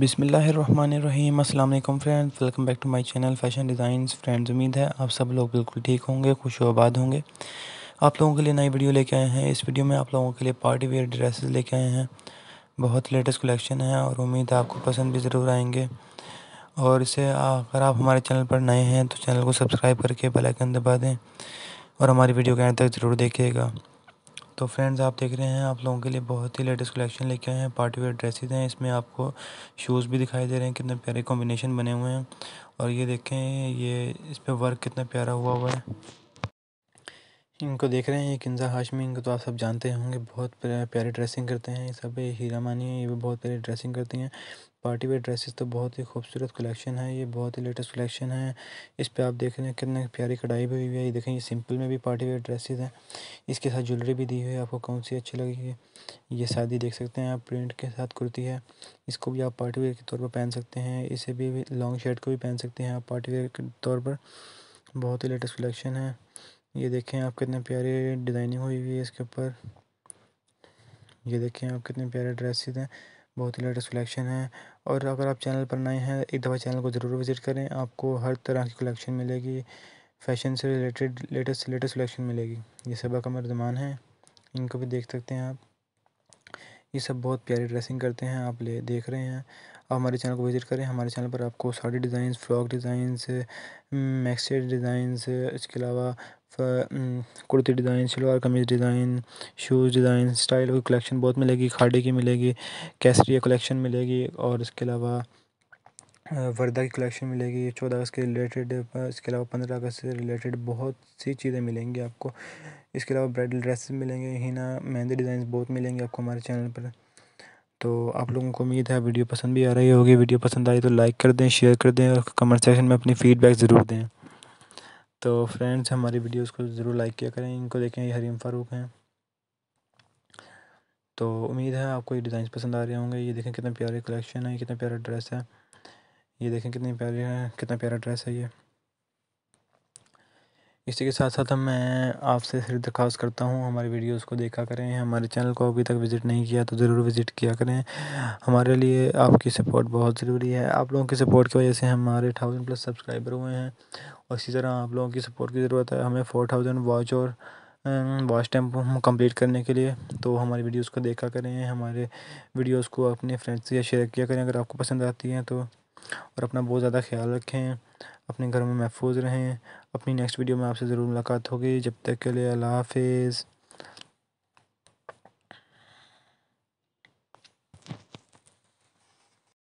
बिसमीम अल्लाम friends welcome back to my channel fashion designs friends उम्मीद है आप सब लोग बिल्कुल ठीक होंगे खुश आबाद होंगे आप लोगों के लिए नई वीडियो लेके आए हैं इस वीडियो में आप लोगों के लिए पार्टी वेयर ड्रेसेस लेके आए हैं बहुत लेटेस्ट कलेक्शन है और उम्मीद है आपको पसंद भी ज़रूर आएंगे और इसे अगर आप हमारे चैनल पर नए हैं तो चैनल को सब्सक्राइब करके बेलाइकन दबा दें और हमारी वीडियो के अंत तक ज़रूर देखिएगा तो फ्रेंड्स आप देख रहे हैं आप लोगों के लिए बहुत ही लेटेस्ट कलेक्शन लेके आए हैं पार्टी वेयर ड्रेसेस हैं इसमें आपको शूज़ भी दिखाई दे रहे हैं कितने प्यारे कॉम्बिनेशन बने हुए हैं और ये देखें ये इस पर वर्क कितना प्यारा हुआ हुआ है इनको देख रहे हैं ये किंजा हाशमी इनको तो आप सब जानते होंगे बहुत प्यारी ड्रेसिंग करते हैं ये सब हीरा मानी है ये भी बहुत प्यारी ड्रेसिंग करती हैं पार्टी वेयर ड्रेसेस तो बहुत ही खूबसूरत कलेक्शन है ये बहुत ही लेटेस्ट कलेक्शन है इस पे आप देख रहे हैं कितने प्यारी कढ़ाई भी हुई है ये देखें ये सिंपल में भी पार्टी वेयर ड्रेसेस हैं इसके साथ ज्वेलरी भी दी हुई है आपको कौन सी अच्छी लगेगी ये शादी देख सकते हैं आप प्रिंट के साथ कुर्ती है इसको भी आप पार्टी वेयर के तौर पर पहन सकते हैं इसे भी लॉन्ग शर्ट को भी पहन सकते हैं आप पार्टी वेयर के तौर पर बहुत ही लेटेस्ट कलेक्शन है ये देखें आप कितने प्यारे डिज़ाइनिंग हुई हुई है इसके ऊपर ये देखें आप कितने प्यारे ड्रेसेस हैं बहुत ही लेटेस्ट कलेक्शन है और अगर आप चैनल पर नए हैं एक दफ़ा चैनल को ज़रूर विज़िट करें आपको हर तरह की कलेक्शन मिलेगी फैशन से रिलेटेड लेटेस्ट से लेटेस्ट कलेक्शन मिलेगी ये सबा का जमान है इनको भी देख सकते हैं आप ये सब बहुत प्यारी ड्रेसिंग करते हैं आप ले देख रहे हैं आप हमारे चैनल को विज़िट करें हमारे चैनल पर आपको sari design frock designs maxi designs इसके अलावा kurti design salwar kameez design shoes design style की कलेक्शन बहुत मिलेगी खाड़ी की मिलेगी कैसरिया कलेक्शन मिलेगी और इसके अलावा वर्दा की कलेक्शन मिलेगी चौदह अगस्त के रिलेटेड इसके अलावा पंद्रह अगस्त से रिलेटेड बहुत सी चीज़ें मिलेंगी आपको इसके अलावा ब्राइडल ड्रेसेस मिलेंगे हिना मेहंदी डिज़ाइन बहुत मिलेंगे आपको हमारे चैनल पर तो आप लोगों को उम्मीद है वीडियो पसंद भी आ रही होगी वीडियो पसंद आई तो लाइक कर दें शेयर कर दें और कमेंट सेक्शन में अपनी फ़ीडबैक ज़रूर दें तो फ्रेंड्स हमारी वीडियोस को ज़रूर लाइक किया करें इनको देखें ये हरीम फ़ारूक हैं तो उम्मीद है आपको ये डिज़ाइन पसंद आ रहे होंगे ये देखें कितना प्यारे कलेक्शन है कितना प्यारा ड्रेस है ये देखें कितनी प्यारी है कितना प्यारा ड्रेस है ये इसी के साथ साथ मैं आपसे फिर दरख्वास्त करता हूँ हमारे वीडियोस को देखा करें हमारे चैनल को अभी तक विज़िट नहीं किया तो ज़रूर विज़िट किया करें हमारे लिए आपकी सपोर्ट बहुत ज़रूरी है आप लोगों की सपोर्ट की वजह से हमारे थाउजेंड प्लस सब्सक्राइबर हुए हैं और इसी तरह आप लोगों की सपोर्ट की ज़रूरत है हमें फोर थाउजेंड वॉच और वॉच टाइम कम्प्लीट कंप्लीट करने के लिए तो हमारी वीडियोज़ को देखा करें हमारे वीडियोज़ को अपने फ्रेंड्स से शेयर किया करें अगर आपको पसंद आती हैं तो और अपना बहुत ज़्यादा ख्याल रखें अपने घर में महफ़ूज़ रहें अपनी नेक्स्ट वीडियो में आपसे ज़रूर मुलाकात होगी जब तक के लिए अल्लाह हाफ़िज़